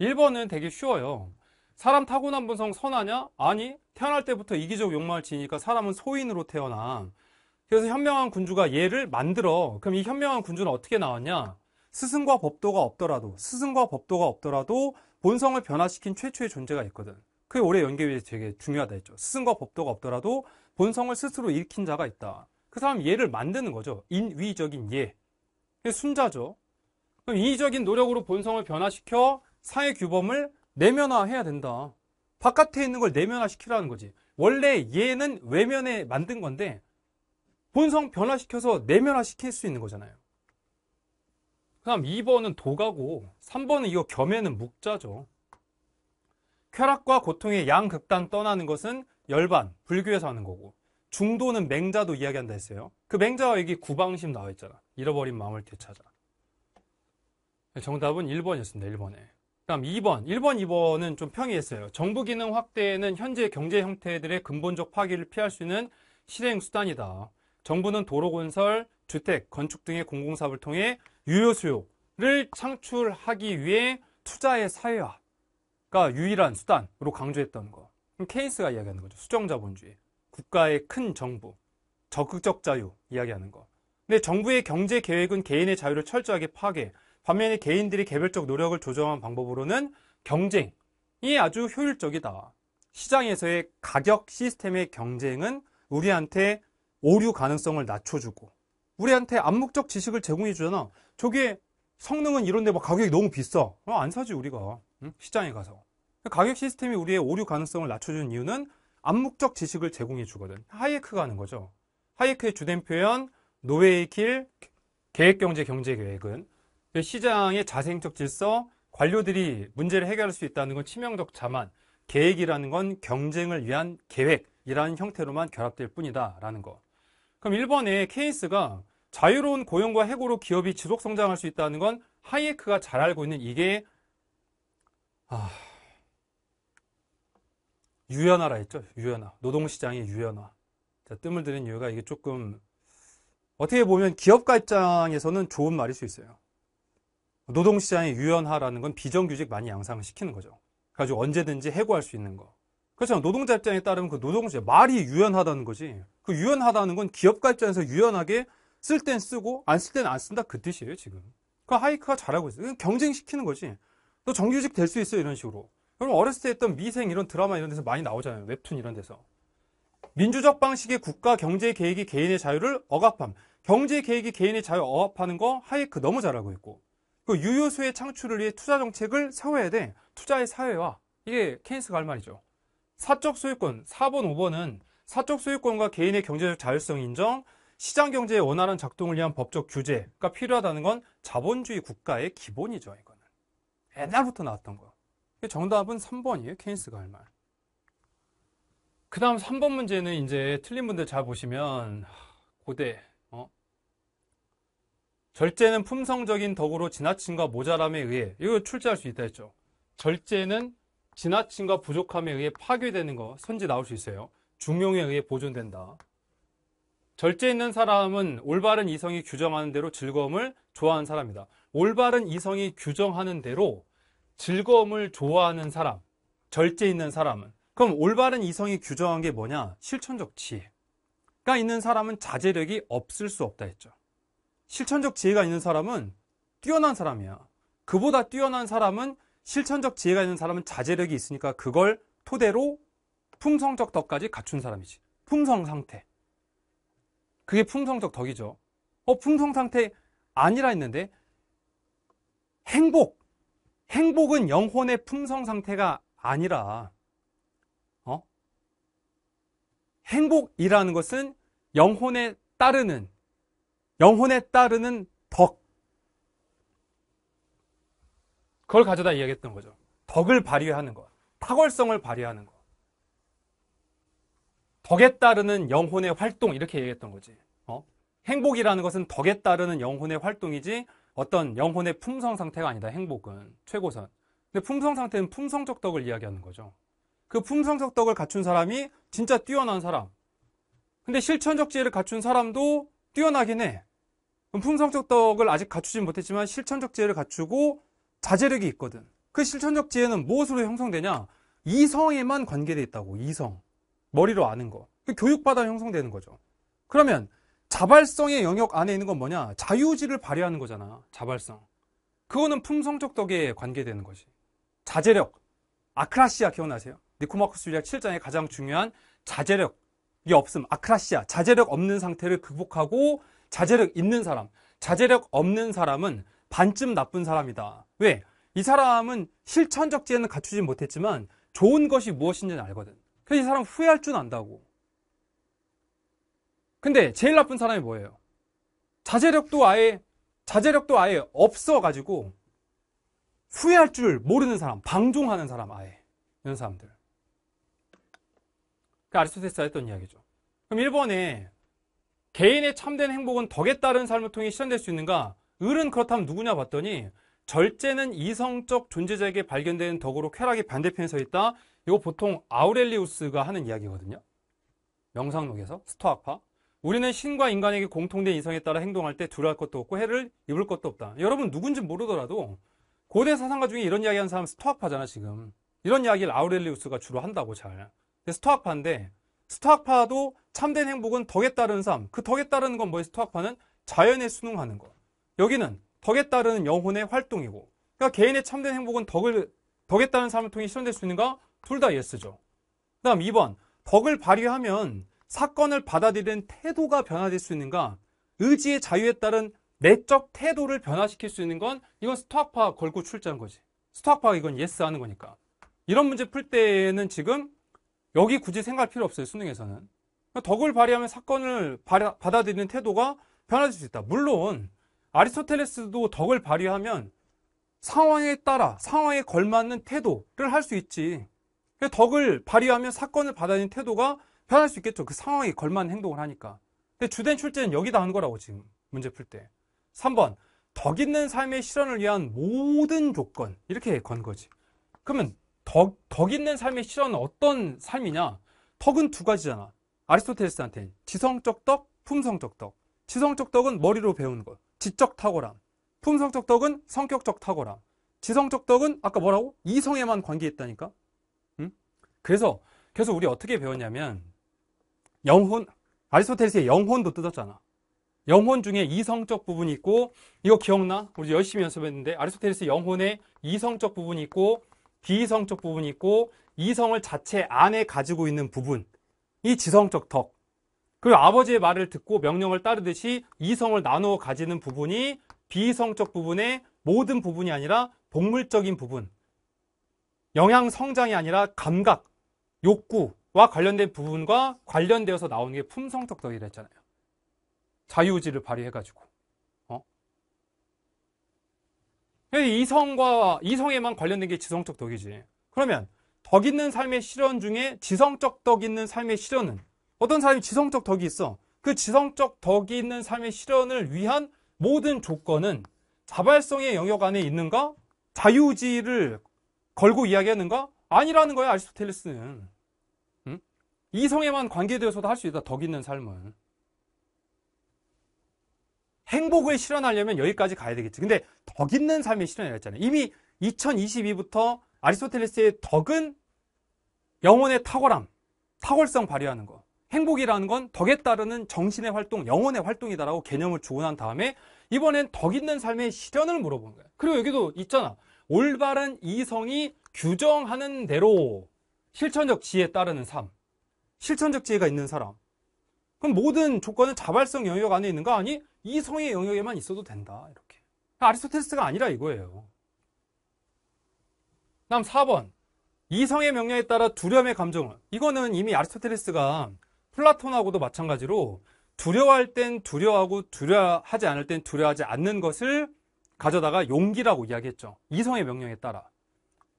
1번은 되게 쉬워요. 사람 타고난 본성 선하냐? 아니, 태어날 때부터 이기적 욕망을 지니까 사람은 소인으로 태어나. 그래서 현명한 군주가 얘를 만들어. 그럼 이 현명한 군주는 어떻게 나왔냐? 스승과 법도가 없더라도, 스승과 법도가 없더라도 본성을 변화시킨 최초의 존재가 있거든. 그게 올해 연계위에 되게 중요하다 했죠. 스승과 법도가 없더라도 본성을 스스로 일으킨 자가 있다. 그 사람 얘를 만드는 거죠. 인위적인 예. 순자죠. 그럼 인위적인 노력으로 본성을 변화시켜 사회 규범을 내면화해야 된다. 바깥에 있는 걸 내면화시키라는 거지. 원래 얘는 외면에 만든 건데 본성 변화시켜서 내면화시킬 수 있는 거잖아요. 그 다음 2번은 도가고 3번은 이거 겸해는 묵자죠. 쾌락과 고통의 양극단 떠나는 것은 열반, 불교에서 하는 거고 중도는 맹자도 이야기한다 했어요. 그 맹자와 여기 구방심 나와 있잖아. 잃어버린 마음을 되찾아. 정답은 1번이었습니다. 1번에. 다음 2번, 1번, 2번은 좀 평이했어요. 정부 기능 확대는 에 현재 경제 형태들의 근본적 파기를 피할 수 있는 실행 수단이다. 정부는 도로 건설, 주택, 건축 등의 공공사업을 통해 유효 수요를 창출하기 위해 투자의 사회화가 유일한 수단으로 강조했던 거. 케인스가 이야기하는 거죠. 수정자본주의, 국가의 큰 정부, 적극적 자유 이야기하는 거. 근데 정부의 경제 계획은 개인의 자유를 철저하게 파괴, 반면에 개인들이 개별적 노력을 조정한 방법으로는 경쟁이 아주 효율적이다. 시장에서의 가격 시스템의 경쟁은 우리한테 오류 가능성을 낮춰주고 우리한테 암묵적 지식을 제공해 주잖아. 저게 성능은 이런데 막 뭐 가격이 너무 비싸. 어, 안 사지 우리가 응? 시장에 가서. 가격 시스템이 우리의 오류 가능성을 낮춰주는 이유는 암묵적 지식을 제공해 주거든. 하이에크가 하는 거죠. 하이에크의 주된 표현 노웨이킬 계획경제 경제계획은 시장의 자생적 질서, 관료들이 문제를 해결할 수 있다는 건 치명적 자만, 계획이라는 건 경쟁을 위한 계획이라는 형태로만 결합될 뿐이다라는 거. 그럼 1번의 케이스가 자유로운 고용과 해고로 기업이 지속 성장할 수 있다는 건 하이에크가 잘 알고 있는 이게 아... 유연화라 했죠. 유연화. 노동시장의 유연화. 자, 뜸을 들인 이유가 이게 조금 어떻게 보면 기업가 입장에서는 좋은 말일 수 있어요. 노동시장의 유연화라는 건 비정규직 많이 양상시키는 거죠. 그래가지고 언제든지 해고할 수 있는 거. 그렇잖아. 노동자 입장에 따르면 그 노동시장 말이 유연하다는 거지. 그 유연하다는 건 기업가 입장에서 유연하게 쓸 땐 쓰고 안 쓸 땐 안 쓴다 그 뜻이에요 지금. 그 하이크가 잘하고 있어요. 경쟁시키는 거지. 너 정규직 될 수 있어 이런 식으로. 그럼 어렸을 때 했던 미생 이런 드라마 이런 데서 많이 나오잖아요. 웹툰 이런 데서. 민주적 방식의 국가 경제 계획이 개인의 자유를 억압함. 경제 계획이 개인의 자유 억압하는 거 하이크 너무 잘하고 있고. 그유효소의 창출을 위해 투자 정책을 세워야 돼. 투자의 사회와 이게 케인스가 할 말이죠. 사적 소유권 4번, 5번은 사적 소유권과 개인의 경제적 자율성 인정, 시장 경제의 원활한 작동을 위한 법적 규제가 필요하다는 건 자본주의 국가의 기본이죠. 이거는 옛날부터 나왔던 거. 정답은 3번이에요. 케인스가 할 말. 그 다음 3번 문제는 이제 틀린 분들 잘 보시면 고대 절제는 품성적인 덕으로 지나침과 모자람에 의해 이거 출제할 수 있다 했죠. 절제는 지나침과 부족함에 의해 파괴되는 거 선지 나올 수 있어요. 중용에 의해 보존된다. 절제 있는 사람은 올바른 이성이 규정하는 대로 즐거움을 좋아하는 사람이다. 올바른 이성이 규정하는 대로 즐거움을 좋아하는 사람, 절제 있는 사람은 그럼 올바른 이성이 규정한 게 뭐냐? 실천적 지혜가 있는 사람은 자제력이 없을 수 없다 했죠. 실천적 지혜가 있는 사람은 뛰어난 사람이야. 그보다 뛰어난 사람은 실천적 지혜가 있는 사람은 자제력이 있으니까 그걸 토대로 품성적 덕까지 갖춘 사람이지. 품성 상태. 그게 품성적 덕이죠. 어, 품성 상태 아니라 했는데 행복. 행복은 영혼의 품성 상태가 아니라 어? 행복이라는 것은 영혼에 따르는 영혼에 따르는 덕. 그걸 가져다 이야기했던 거죠. 덕을 발휘하는 것, 탁월성을 발휘하는 것. 덕에 따르는 영혼의 활동 이렇게 얘기했던 거지. 어? 행복이라는 것은 덕에 따르는 영혼의 활동이지 어떤 영혼의 품성 상태가 아니다. 행복은 최고선. 근데 품성 상태는 품성적 덕을 이야기하는 거죠. 그 품성적 덕을 갖춘 사람이 진짜 뛰어난 사람. 근데 실천적 지혜를 갖춘 사람도 뛰어나긴 해. 품성적 덕을 아직 갖추진 못했지만 실천적 지혜를 갖추고 자제력이 있거든. 그 실천적 지혜는 무엇으로 형성되냐? 이성에만 관계돼 있다고. 이성. 머리로 아는 거. 그 교육받아 형성되는 거죠. 그러면 자발성의 영역 안에 있는 건 뭐냐? 자유지를 발휘하는 거잖아. 자발성. 그거는 품성적 덕에 관계되는 거지. 자제력. 아크라시아 기억나세요? 니코마크스 유리학 7장에 가장 중요한 자제력이 없음. 아크라시아. 자제력 없는 상태를 극복하고 자제력 있는 사람, 자제력 없는 사람은 반쯤 나쁜 사람이다. 왜? 이 사람은 실천적지혜는 갖추지 못했지만 좋은 것이 무엇인지는 알거든. 그래서 이 사람 후회할 줄 안다고. 근데 제일 나쁜 사람이 뭐예요? 자제력도 아예 자제력도 아예 없어가지고 후회할 줄 모르는 사람, 방종하는 사람 아예 이런 사람들. 그 아리스토텔레스가 했던 이야기죠. 그럼 1번에 개인의 참된 행복은 덕에 따른 삶을 통해 실현될 수 있는가? 을은 그렇다면 누구냐 봤더니 절제는 이성적 존재자에게 발견되는 덕으로 쾌락이 반대편에 서 있다. 이거 보통 아우렐리우스가 하는 이야기거든요. 명상록에서 스토아파. 우리는 신과 인간에게 공통된 인성에 따라 행동할 때 두려울 것도 없고 해를 입을 것도 없다. 여러분 누군지 모르더라도 고대 사상가 중에 이런 이야기 하는 사람 스토아파잖아 지금. 이런 이야기를 아우렐리우스가 주로 한다고 잘. 스토아파인데 스토학파도 참된 행복은 덕에 따르는 삶. 그 덕에 따르는 건 뭐예요? 스토학파는 자연에 순응하는 것. 여기는 덕에 따르는 영혼의 활동이고. 그러니까 개인의 참된 행복은 덕을 덕에 따른 삶을 통해 실현될 수 있는가? 둘 다 예스죠. 그다음 2번. 덕을 발휘하면 사건을 받아들이는 태도가 변화될 수 있는가? 의지의 자유에 따른 내적 태도를 변화시킬 수 있는 건 이건 스토학파 걸고 출제한 거지. 스토학파가 이건 예스 하는 거니까. 이런 문제 풀 때는 지금 여기 굳이 생각할 필요 없어요. 수능에서는. 덕을 발휘하면 사건을 받아들이는 태도가 변화될 수 있다. 물론 아리스토텔레스도 덕을 발휘하면 상황에 따라 상황에 걸맞는 태도를 할 수 있지. 덕을 발휘하면 사건을 받아들이는 태도가 변할 수 있겠죠. 그 상황에 걸맞는 행동을 하니까. 근데 주된 출제는 여기다 하는 거라고 지금 문제 풀 때. 3번 덕 있는 삶의 실현을 위한 모든 조건 이렇게 건 거지. 그러면 덕, 덕 있는 삶의 실현은 어떤 삶이냐? 덕은 두 가지잖아. 아리스토텔레스한테는 지성적 덕, 품성적 덕. 지성적 덕은 머리로 배우는 것. 지적 탁월함. 품성적 덕은 성격적 탁월함. 지성적 덕은 아까 뭐라고? 이성에만 관계했다니까? 응? 그래서 계속 우리 어떻게 배웠냐면 영혼, 아리스토텔레스의 영혼도 뜯었잖아. 영혼 중에 이성적 부분이 있고 이거 기억나? 우리 열심히 연습했는데 아리스토텔레스 영혼에 이성적 부분이 있고 비이성적 부분이 있고 이성을 자체 안에 가지고 있는 부분 이 지성적 덕 그리고 아버지의 말을 듣고 명령을 따르듯이 이성을 나누어 가지는 부분이 비이성적 부분의 모든 부분이 아니라 동물적인 부분 영양 성장이 아니라 감각 욕구와 관련된 부분과 관련되어서 나오는 게 품성적 덕이라 했잖아요 자유의지를 발휘해가지고 이성과 이성에만 관련된 게 지성적 덕이지. 그러면 덕 있는 삶의 실현 중에 지성적 덕 있는 삶의 실현은 어떤 사람이 지성적 덕이 있어. 그 지성적 덕이 있는 삶의 실현을 위한 모든 조건은 자발성의 영역 안에 있는가? 자유지를 걸고 이야기하는가? 아니라는 거야, 아리스토텔레스는. 응? 이성에만 관계되어서도 할 수 있다, 덕 있는 삶은. 행복을 실현하려면 여기까지 가야 되겠지. 근데 덕 있는 삶을 실현해야 했잖아요. 이미 2022부터 아리스토텔레스의 덕은 영혼의 탁월함, 탁월성 발휘하는 거. 행복이라는 건 덕에 따르는 정신의 활동, 영혼의 활동이다라고 개념을 조언한 다음에 이번엔 덕 있는 삶의 실현을 물어보는 거야. 그리고 여기도 있잖아. 올바른 이성이 규정하는 대로 실천적 지혜에 따르는 삶. 실천적 지혜가 있는 사람. 그럼 모든 조건은 자발성 영역 안에 있는 거 아니? 이 성의 영역에만 있어도 된다. 이렇게. 아리스토텔레스가 아니라 이거예요. 다음 4번. 이성의 명령에 따라 두려움의 감정은 이거는 이미 아리스토텔레스가 플라톤하고도 마찬가지로 두려워할 땐 두려워하고 두려하지 워 않을 땐 두려워하지 않는 것을 가져다가 용기라고 이야기했죠. 이성의 명령에 따라.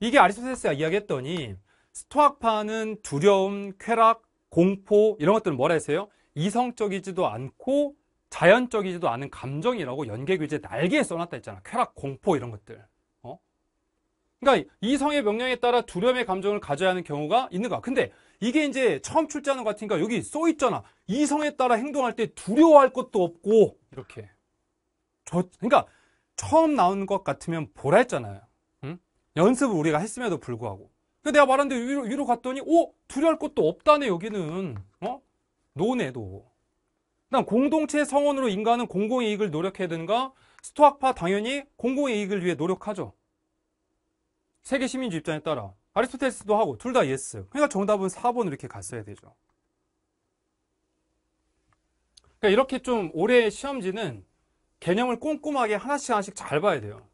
이게 아리스토텔레스가 이야기했더니 스토학파는 두려움, 쾌락, 공포 이런 것들은 뭐라 했어요? 이성적이지도 않고 자연적이지도 않은 감정이라고 연계 교재 날개에 써놨다 했잖아. 쾌락, 공포 이런 것들. 어? 그러니까 이성의 명령에 따라 두려움의 감정을 가져야 하는 경우가 있는 거야. 근데 이게 이제 처음 출제하는 것 같으니까 여기 써 있잖아. 이성에 따라 행동할 때 두려워할 것도 없고 이렇게. 저 그러니까 처음 나온 것 같으면 보라 했잖아요. 응? 연습을 우리가 했음에도 불구하고. 근 내가 말한 대로 위로, 위로 갔더니 오 두려워할 것도 없다네 여기는. 논외도. 그다음 공동체 성원으로 인간은 공공의 이익을 노력해야 되는가? 스토학파 당연히 공공의 이익을 위해 노력하죠. 세계 시민주의 입장에 따라 아리스토텔레스도 하고 둘 다 예스. 그러니까 정답은 4번 이렇게 갔어야 되죠. 그러니까 이렇게 좀 올해 시험지는 개념을 꼼꼼하게 하나씩 하나씩 잘 봐야 돼요.